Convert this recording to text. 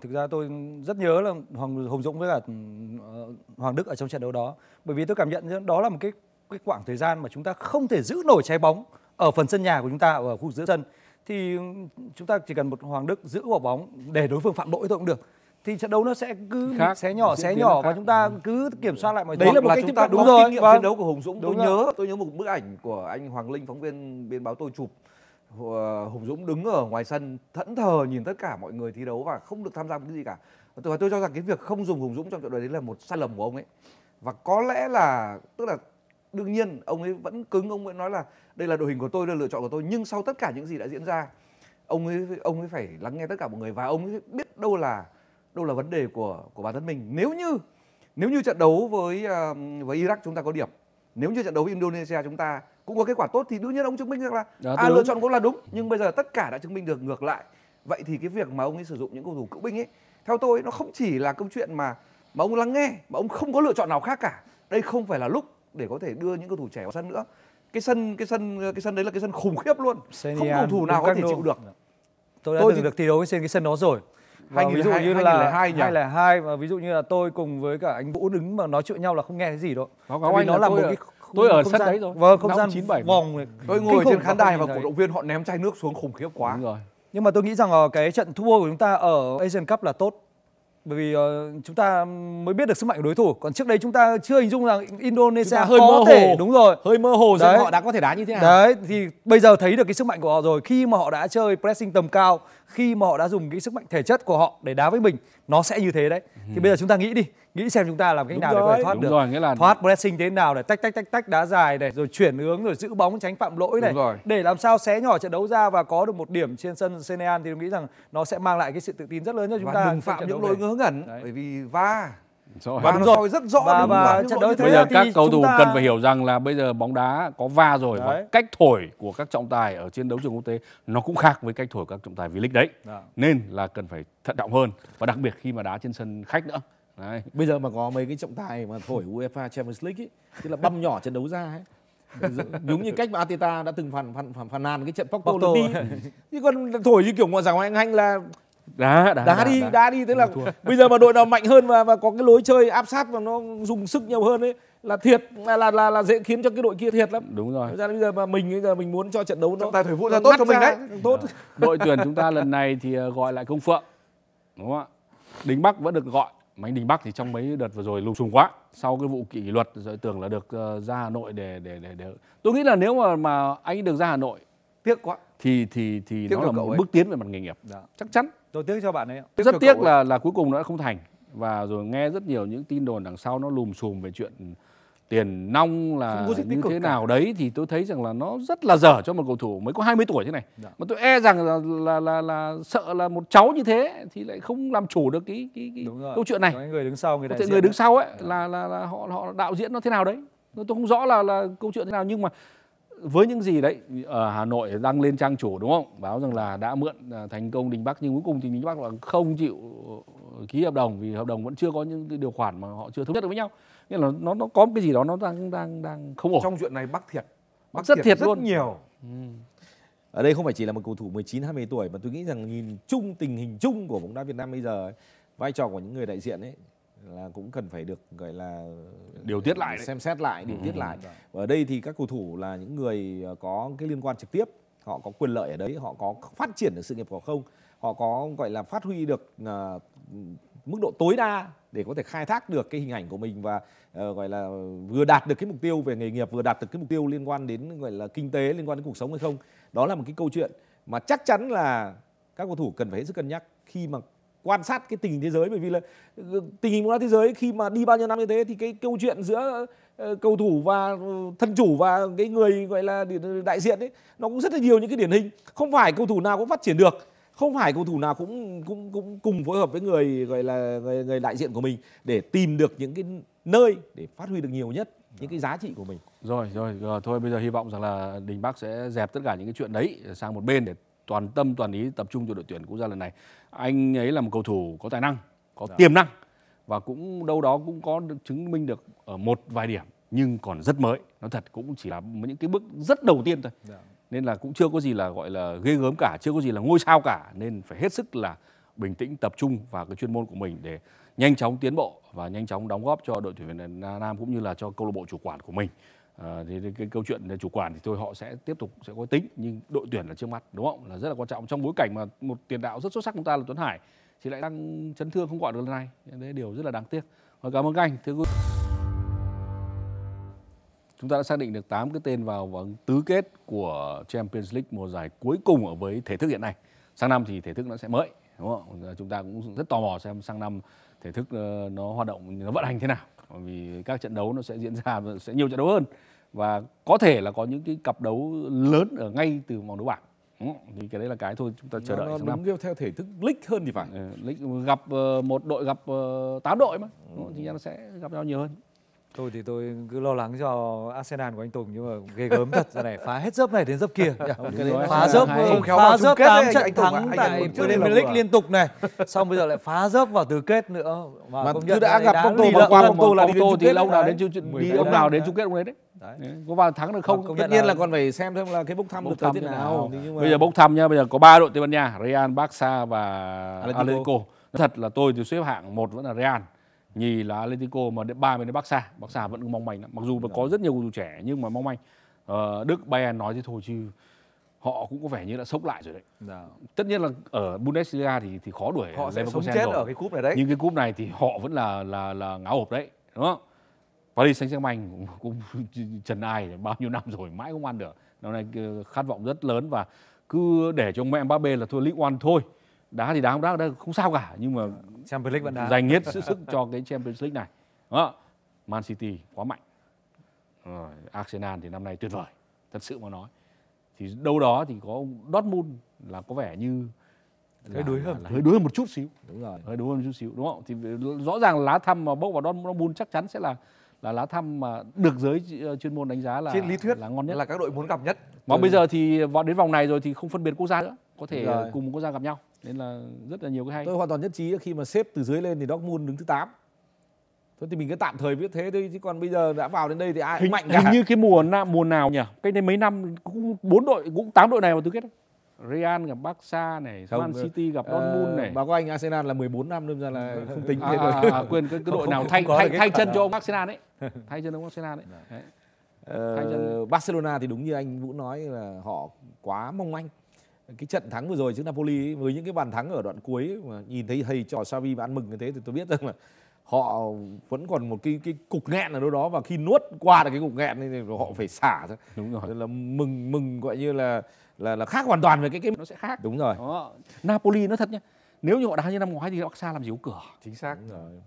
Thực ra tôi rất nhớ là Hoàng Hùng Dũng với cả ờ, Hoàng Đức ở trong trận đấu đó bởi vì tôi cảm nhận đó là một cái cái khoảng thời gian mà chúng ta không thể giữ nổi trái bóng ở phần sân nhà của chúng ta ở khu giữa sân thì chúng ta chỉ cần một Hoàng Đức giữ quả bóng để đối phương phạm lỗi thôi cũng được thì trận đấu nó sẽ cứ khác, xé nhỏ xé nhỏ và chúng ta ừ. cứ kiểm soát lại mọi thứ. Đấy là một cái chúng ta đúng rồi. Kinh nghiệm vâng. chiến đấu của Hùng Dũng. Đúng tôi rồi. nhớ tôi nhớ một bức ảnh của anh Hoàng Linh phóng viên bên báo tôi chụp Ờ, Hùng Dũng đứng ở ngoài sân thẫn thờ nhìn tất cả mọi người thi đấu và không được tham gia một cái gì cả. Và tôi cho rằng cái việc không dùng Hùng Dũng trong trận đấu đấy là một sai lầm của ông ấy. Và có lẽ là tức là đương nhiên ông ấy vẫn cứng ông ấy nói là đây là đội hình của tôi là lựa chọn của tôi nhưng sau tất cả những gì đã diễn ra ông ấy ông ấy phải lắng nghe tất cả mọi người và ông ấy biết đâu là đâu là vấn đề của của bản thân mình nếu như nếu như trận đấu với ờ, với Iraq chúng ta có điểm nếu như trận đấu với Indonesia chúng ta cũng có kết quả tốt thì đương nhiên ông chứng minh rằng là à, lựa chọn cũng là đúng nhưng bây giờ tất cả đã chứng minh được ngược lại vậy thì cái việc mà ông ấy sử dụng những cầu thủ cựu binh ấy theo tôi nó không chỉ là câu chuyện mà mà ông lắng nghe mà ông không có lựa chọn nào khác cả đây không phải là lúc để có thể đưa những cầu thủ trẻ vào sân nữa cái sân cái sân cái sân đấy là cái sân khủng khiếp luôn không cầu thủ nào có thể chịu được tôi đã tôi từng thì... được thi đấu với trên cái sân đó rồi và vâng, 2002, ví dụ như 2002, là hai và ví dụ như là tôi cùng với cả anh Vũ đứng mà nói chuyện nhau là không nghe cái gì đâu. Nó, nó, nó là một cái tôi ở sân đấy rồi vâng không gian 97 vòng này. tôi ngồi trên khán đài và cổ động viên họ ném chai nước xuống khủng khiếp quá Đúng rồi. nhưng mà tôi nghĩ rằng ờ, cái trận thua của chúng ta ở Asian Cup là tốt bởi vì ờ, chúng ta mới biết được sức mạnh của đối thủ còn trước đây chúng ta chưa hình dung rằng Indonesia hơi có mơ thể hồ. đúng rồi hơi mơ hồ rằng họ đã có thể đá như thế nào đấy thì bây giờ thấy được cái sức mạnh của họ rồi khi mà họ đã chơi pressing tầm cao khi mà họ đã dùng cái sức mạnh thể chất của họ để đá với mình nó sẽ như thế đấy ừ. thì bây giờ chúng ta nghĩ đi nghĩ xem chúng ta làm cách nào rồi. để có thể thoát đúng được rồi, nghĩa là... thoát pressing thế nào để tách tách tách tách đá dài này rồi chuyển hướng rồi giữ bóng tránh phạm lỗi này để làm sao xé nhỏ trận đấu ra và có được một điểm trên sân Senegal thì tôi nghĩ rằng nó sẽ mang lại cái sự tự tin rất lớn cho chúng và ta đừng phạm những lỗi ngớ ngẩn đấy. bởi vì va rồi. và vâng, rồi rất rõ và, đúng và trận đấu thế bây giờ các cầu thủ ta... cần phải hiểu rằng là bây giờ bóng đá có va rồi đấy. và cách thổi của các trọng tài ở trên đấu trường quốc tế nó cũng khác với cách thổi các trọng tài V League đấy à. nên là cần phải thận trọng hơn và đặc biệt khi mà đá trên sân khách nữa đấy. bây giờ mà có mấy cái trọng tài mà thổi UEFA Champions League ấy, tức là băm nhỏ trận đấu ra ấy đúng như cách mà Atita đã từng phản phản phản, phản nàn cái trận Porto đi nhưng còn thổi như kiểu ngoại giảng Anh Anh là đá đá, đá, đá đi đá, đá đi thế là bây giờ mà đội nào mạnh hơn và và có cái lối chơi áp sát và nó dùng sức nhiều hơn ấy là thiệt là là là, là dễ khiến cho cái đội kia thiệt lắm đúng rồi ra bây giờ mà mình bây giờ mình muốn cho trận đấu nó tài thủy vũ ra tốt cho mình đấy tốt dạ. đội tuyển chúng ta lần này thì ờ, gọi lại công phượng đúng không ạ đình bắc vẫn được gọi mà anh đình bắc thì trong mấy đợt vừa rồi lùng xùng quá sau cái vụ kỷ luật rồi tưởng là được ờ, ra hà nội để để để, để... tôi nghĩ là nếu mà mà anh được ra hà nội tiếc quá thì thì thì Tiếc nó là một bước tiến về mặt nghề nghiệp Đã. Dạ. chắc chắn tôi tiếc cho bạn ấy Tiếp rất tiếc là ấy. là cuối cùng nó đã không thành và rồi nghe rất nhiều những tin đồn đằng sau nó lùm xùm về chuyện tiền nong là như thế nào cả. đấy thì tôi thấy rằng là nó rất là dở cho một cầu thủ mới có 20 tuổi thế này dạ. mà tôi e rằng là, là là là sợ là một cháu như thế thì lại không làm chủ được cái cái, cái câu chuyện này người đứng sau người đại diện người đứng sau ấy dạ. là, là là họ họ đạo diễn nó thế nào đấy tôi không rõ là là câu chuyện thế nào nhưng mà với những gì đấy ở ờ, Hà Nội đăng lên trang chủ đúng không? Báo rằng là đã mượn ờ, thành công Đình Bắc nhưng cuối cùng thì Đình Bắc là không chịu ờ, ký hợp đồng vì hợp đồng vẫn chưa có những điều khoản mà họ chưa thống nhất được với nhau. Nghĩa là nó nó có một cái gì đó nó đang đang đang không ổn. Trong chuyện này Bắc thiệt. Bắc, Bắc rất thiệt, rất luôn. nhiều. Ừ. Ở đây không phải chỉ là một cầu thủ 19 20 tuổi mà tôi nghĩ rằng nhìn chung tình hình chung của bóng đá Việt Nam bây giờ ấy, vai trò của những người đại diện ấy là cũng cần phải được gọi là điều tiết lại đấy. xem xét lại điều ừ. tiết ừ, lại ừ, ở đây thì các cầu thủ là những người ờ, có cái liên quan trực tiếp họ có quyền lợi ở đấy họ có phát triển được sự nghiệp của không họ có gọi là phát huy được uh, mức độ tối đa để có thể khai thác được cái hình ảnh của mình và uh, gọi là vừa đạt được cái mục tiêu về nghề nghiệp vừa đạt được cái mục tiêu liên quan đến gọi là kinh tế liên quan đến cuộc sống hay không đó là một cái câu chuyện mà chắc chắn là các cầu thủ cần phải hết sức cân nhắc khi mà quan sát cái tình hình thế giới bởi vì là ờ, tình hình bóng đá thế giới khi mà đi bao nhiêu năm như thế thì cái câu chuyện giữa ờ, cầu thủ và ờ, thân chủ và cái người gọi là đại diện ấy nó cũng rất là nhiều những cái điển hình không phải cầu thủ nào cũng phát triển được không phải cầu thủ nào cũng cũng cũng cùng phối hợp với người gọi là người, người đại diện của mình để tìm được những cái nơi để phát huy được nhiều nhất những cái giá trị của mình rồi rồi, rồi thôi bây giờ hy vọng rằng là đình bắc sẽ dẹp tất cả những cái chuyện đấy sang một bên để toàn tâm toàn ý tập trung cho đội tuyển quốc gia lần này anh ấy là một cầu thủ có tài năng có dạ. tiềm năng và cũng đâu đó cũng có chứng minh được ở một vài điểm nhưng còn rất mới nó thật cũng chỉ là những cái bước rất đầu tiên thôi dạ. nên là cũng chưa có gì là gọi là ghê gớm cả chưa có gì là ngôi sao cả nên phải hết sức là bình tĩnh tập trung vào cái chuyên môn của mình để nhanh chóng tiến bộ và nhanh chóng đóng góp cho đội tuyển Việt Nam cũng như là cho câu lạc bộ chủ quản của mình Ờ, thì cái câu chuyện chủ quản thì thôi họ sẽ tiếp tục sẽ có tính nhưng đội tuyển là trước mắt đúng không là rất là quan trọng trong bối cảnh mà một tiền đạo rất xuất sắc chúng ta là Tuấn Hải thì lại đang chấn thương không gọi được lần này đấy là điều rất là đáng tiếc và cảm ơn các anh thưa quý chúng ta đã xác định được 8 cái tên vào vòng tứ kết của Champions League mùa giải cuối cùng ở với thể thức hiện nay sang năm thì thể thức nó sẽ mới đúng không chúng ta cũng rất tò mò xem sang năm thể thức ờ, nó hoạt động nó vận hành thế nào bởi vì các trận đấu nó sẽ diễn ra sẽ nhiều trận đấu hơn và có thể là có những cái cặp đấu lớn ở ngay từ vòng đấu bảng thì cái đấy là cái thôi chúng ta chờ nó, đợi nó đúng năm. theo thể thức league hơn thì phải ờ, league gặp ờ, một đội gặp uh, ờ, 8 đội mà ừ. thì nó sẽ gặp nhau nhiều hơn tôi thì tôi cứ lo lắng cho Arsenal của anh Tùng nhưng mà ghê gớm thật ra này phá hết dớp này đến dớp kia dạ, phá dớp không khéo phá dớp tám trận thắng tại Premier League liên tục này xong bây giờ lại phá dớp vào tứ kết nữa mà, mà cứ đã gặp tô mà qua tô là đi thì lâu nào đến chung đi ông nào đến chung kết ông đấy đấy có vào thắng được không tất nhiên là còn phải xem thêm là cái bốc thăm được tới thế nào bây giờ bốc thăm nha bây giờ có ba đội Tây Ban Nha Real Barca và Atletico thật là tôi thì xếp hạng một vẫn là Real nhì là Atletico mà đến ba mới đến Barca Barca vẫn mong manh lắm mặc dù có vâng. rất nhiều cầu thủ trẻ nhưng mà mong manh ờ, Đức Bayern nói thế thôi chứ họ cũng có vẻ như đã sốc lại rồi đấy Đúng. Dạ. tất nhiên là ở Bundesliga thì thì khó đuổi họ sẽ sống chết rồi. ở cái cúp này đấy nhưng cái cúp này thì họ vẫn là là là ngáo hộp đấy đúng không Paris Saint-Germain cũng, cũng trần ai bao nhiêu năm rồi mãi không ăn được năm nay ờ, khát vọng rất lớn và cứ để cho ông mẹ Mbappe là thôi Ligue 1 thôi đá thì đá không đá, đá không sao cả nhưng mà Champions League vẫn đá dành hết sức, sức cho cái Champions League này đó. Man City quá mạnh rồi, Arsenal thì năm nay tuyệt vời thật sự mà nói thì đâu đó thì có ông Dortmund là có vẻ như hơi đối hơn hơi đối hơn một chút xíu đúng rồi hơi đối hơn một chút xíu đúng không thì rõ ràng lá thăm mà bốc vào Dortmund chắc chắn sẽ là là lá thăm mà được giới ờ, chuyên môn đánh giá là trên lý thuyết là ngon nhất là các đội muốn gặp nhất mà ừ. bây giờ thì vào đến vòng này rồi thì không phân biệt quốc gia nữa có thể cùng một quốc gia gặp nhau nên là rất là nhiều cái hay tôi hoàn toàn nhất trí khi mà xếp từ dưới lên thì Dortmund đứng thứ 8 Thôi thì mình cứ tạm thời biết thế thôi chứ còn bây giờ đã vào đến đây thì ai hình, mạnh cả. Hình như cái mùa nào, mùa nào nhỉ? Cái đây mấy năm cũng bốn đội cũng tám đội này vào tứ kết. Real gặp Barca này, không, Man ờ, City gặp ờ, Dortmund này. Báo của anh Arsenal là 14 năm nên ra là ừ. không tính à, thế à, rồi. À, quên cái, cái đội không, nào thay thay, thay chân cho ông Arsenal ấy. Thay chân ông Arsenal ấy. đấy. Ờ, Barcelona thì đúng như anh Vũ nói là họ quá mong manh cái trận thắng vừa rồi trước Napoli ấy, với những cái bàn thắng ở đoạn cuối mà nhìn thấy thầy trò Xavi mà ăn mừng như thế thì tôi biết rằng là họ vẫn còn một cái cái cục nghẹn ở đâu đó và khi nuốt qua được cái cục nghẹn thì họ phải xả ra. Đúng rồi. Nên là mừng mừng gọi như là là là khác hoàn toàn về cái cái nó sẽ khác. Đúng rồi. Đó. Napoli nó thật nhá. Nếu như họ đá như năm ngoái thì Barca làm gì có cửa. Chính xác. Đúng rồi.